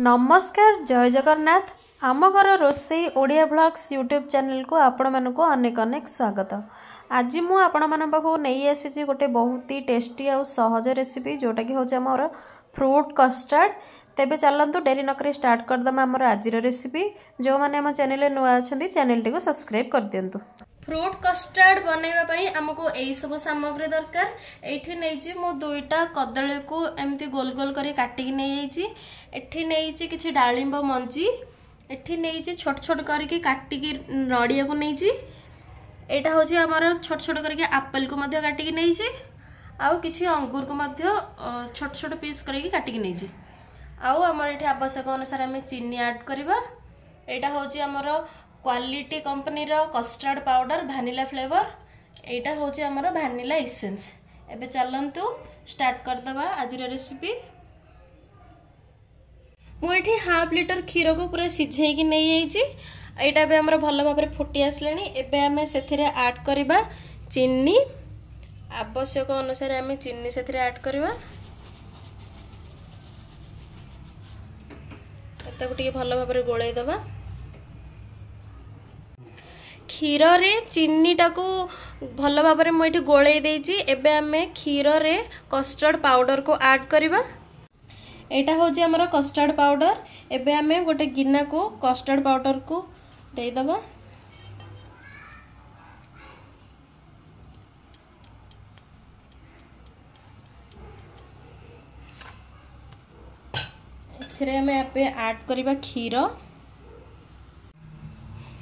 ନମସ୍କାର ଜୟ ଜଗନ୍ନାଥ ଆମ ଘର ରୋଷେଇ ଓଡ଼ିଆ ବ୍ଲଗ୍ସ ୟୁଟ୍ୟୁବ୍ ଚ୍ୟାନେଲକୁ ଆପଣମାନଙ୍କୁ ଅନେକ ଅନେକ ସ୍ୱାଗତ ଆଜି ମୁଁ ଆପଣମାନଙ୍କ ପାଖକୁ ନେଇ ଆସିଛି ଗୋଟେ ବହୁତ ହି ଟେଷ୍ଟି ଆଉ ସହଜ ରେସିପି ଯେଉଁଟାକି ହେଉଛି ଆମର ଫ୍ରୁଟ୍ କଷ୍ଟାର୍ଡ଼ ତେବେ ଚାଲନ୍ତୁ ଡେରି ନକରି ଷ୍ଟାର୍ଟ କରିଦେବା ଆମର ଆଜିର ରେସିପି ଯେଉଁମାନେ ଆମ ଚ୍ୟାନେଲରେ ନୂଆ ଅଛନ୍ତି ଚ୍ୟାନେଲଟିକୁ ସବସ୍କ୍ରାଇବ୍ କରିଦିଅନ୍ତୁ ফ্রুট কষ্টার্ড বনাইবা আমাকে এইসব সামগ্রী দরকার এইটি নেইছি মু দুইটা কদলীকে এমতি গোল গোল করে কাটিকি নিয়েছি এটি নেইছি কিছু ডালিম্ব মঞ্জি এটি নেইছি ছোট ছোট করিকি কাটিকি নড়িয়াকে নেইছি এটা হচ্ছে আমার ছোট ছোট করিকি আপেলকে মধ্যে কাটিকি নেইছি আউ কিছু অঙ্গুরকে মধ্যে ছোট ছোট পিস করিকি কাটিকি নেইছি আউ আমার এটি আবশ্যক অনুসারে আমি চিনি আড করিবা এটা হচ্ছে আমার କ୍ୱାଲିଟି କମ୍ପାନୀର କଷ୍ଟାର୍ଡ଼ ପାଉଡ଼ର ଭାନିଲା ଫ୍ଲେଭର ଏଇଟା ହେଉଛି ଆମର ଭାନିଲା ଇସେନ୍ସ ଏବେ ଚାଲନ୍ତୁ ଷ୍ଟାର୍ଟ କରିଦେବା ଆଜିର ରେସିପି ମୁଁ ଏଠି ହାଫ୍ ଲିଟର କ୍ଷୀରକୁ ପୁରା ସିଝେଇକି ନେଇଯାଇଛି ଏଇଟା ଏବେ ଆମର ଭଲ ଭାବରେ ଫୁଟି ଆସିଲାଣି ଏବେ ଆମେ ସେଥିରେ ଆଡ଼୍ କରିବା ଚିନି ଆବଶ୍ୟକ ଅନୁସାରେ ଆମେ ଚିନି ସେଥିରେ ଆଡ଼୍ କରିବା ତାକୁ ଟିକେ ଭଲ ଭାବରେ ଗୋଳେଇ ଦେବା କ୍ଷୀରରେ ଚିନିଟାକୁ ଭଲ ଭାବରେ ମୁଁ ଏଠି ଗୋଳେଇ ଦେଇଛି ଏବେ ଆମେ କ୍ଷୀରରେ କଷ୍ଟର୍ଡ଼ ପାଉଡ଼ରକୁ ଆଡ଼୍ କରିବା ଏଇଟା ହେଉଛି ଆମର କଷ୍ଟାର୍ଡ଼ ପାଉଡ଼ର ଏବେ ଆମେ ଗୋଟେ ଗିନାକୁ କଷ୍ଟାର୍ଡ଼ ପାଉଡ଼ରକୁ ଦେଇଦେବା ଏଥିରେ ଆମେ ଏବେ ଆଡ଼୍ କରିବା କ୍ଷୀର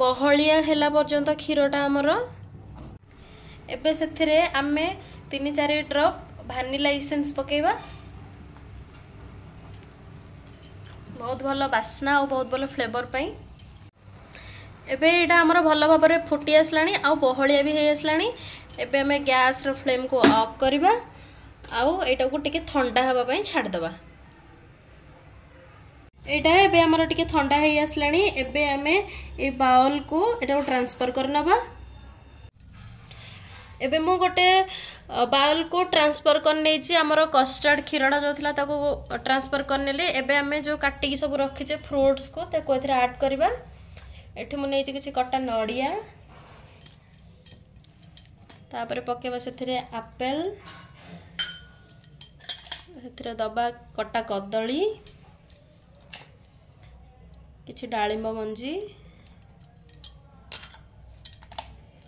ବହଳିଆ ହେଲା ପର୍ଯ୍ୟନ୍ତ କ୍ଷୀରଟା ଆମର ଏବେ ସେଥିରେ ଆମେ ତିନି ଚାରି ଡ୍ରପ୍ ଭାନିଲା ଇସେନ୍ସ ପକାଇବା ବହୁତ ଭଲ ବାସ୍ନା ଆଉ ବହୁତ ଭଲ ଫ୍ଲେଭର୍ ପାଇଁ ଏବେ ଏଇଟା ଆମର ଭଲ ଭାବରେ ଫୁଟି ଆସିଲାଣି ଆଉ ବହଳିଆ ବି ହେଇ ଆସିଲାଣି ଏବେ ଆମେ ଗ୍ୟାସ୍ର ଫ୍ଲେମ୍କୁ ଅଫ୍ କରିବା ଆଉ ଏଇଟାକୁ ଟିକେ ଥଣ୍ଡା ହେବା ପାଇଁ ଛାଡ଼ିଦେବା ଏଇଟା ଏବେ ଆମର ଟିକେ ଥଣ୍ଡା ହେଇ ଆସିଲାଣି ଏବେ ଆମେ ଏଇ ବାଉଲ୍କୁ ଏଟାକୁ ଟ୍ରାନ୍ସଫର୍ କରିନେବା ଏବେ ମୁଁ ଗୋଟେ ବାଉଲ୍କୁ ଟ୍ରାନ୍ସଫର୍ କରିନେଇଛି ଆମର କଷ୍ଟାର୍ଡ଼ କ୍ଷୀରଟା ଯେଉଁ ଥିଲା ତାକୁ ଟ୍ରାନ୍ସଫର୍ କରିନେଲି ଏବେ ଆମେ ଯେଉଁ କାଟିକି ସବୁ ରଖିଛେ ଫ୍ରୁଟ୍ସକୁ ତାକୁ ଏଥିରେ ଆଡ଼୍ କରିବା ଏଠି ମୁଁ ନେଇଛି କିଛି କଟା ନଡ଼ିଆ ତାପରେ ପକାଇବା ସେଥିରେ ଆପେଲ୍ ସେଥିରେ ଦେବା କଟା କଦଳୀ किसी डाब मंजी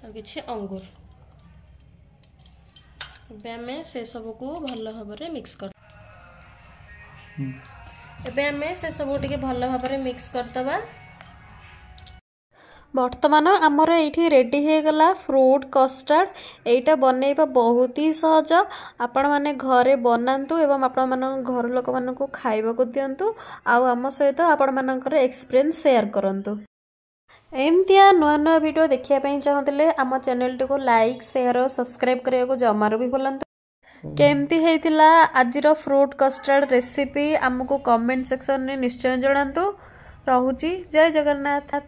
कि अंगूर एम से सब कु भल भाव मिक्स कर एम से सब भल भाव मिक्स करदे ବର୍ତ୍ତମାନ ଆମର ଏଇଠି ରେଡ଼ି ହେଇଗଲା ଫ୍ରୁଟ୍ କଷ୍ଟାର୍ଡ଼ ଏଇଟା ବନେଇବା ବହୁତ ହିଁ ସହଜ ଆପଣମାନେ ଘରେ ବନାନ୍ତୁ ଏବଂ ଆପଣମାନଙ୍କ ଘର ଲୋକମାନଙ୍କୁ ଖାଇବାକୁ ଦିଅନ୍ତୁ ଆଉ ଆମ ସହିତ ଆପଣମାନଙ୍କର ଏକ୍ସପିରିଏନ୍ସ ସେୟାର କରନ୍ତୁ ଏମିତିଆ ନୂଆ ନୂଆ ଭିଡ଼ିଓ ଦେଖିବା ପାଇଁ ଚାହୁଁଥିଲେ ଆମ ଚ୍ୟାନେଲଟିକୁ ଲାଇକ୍ ସେୟାର ଓ ସବସ୍କ୍ରାଇବ୍ କରିବାକୁ ଜମାରୁ ବି ଭୁଲନ୍ତୁ କେମିତି ହେଇଥିଲା ଆଜିର ଫ୍ରୁଟ୍ କଷ୍ଟାର୍ଡ଼ ରେସିପି ଆମକୁ କମେଣ୍ଟ ସେକ୍ସନରେ ନିଶ୍ଚୟ ଜଣାନ୍ତୁ ରହୁଛି ଜୟ ଜଗନ୍ନାଥ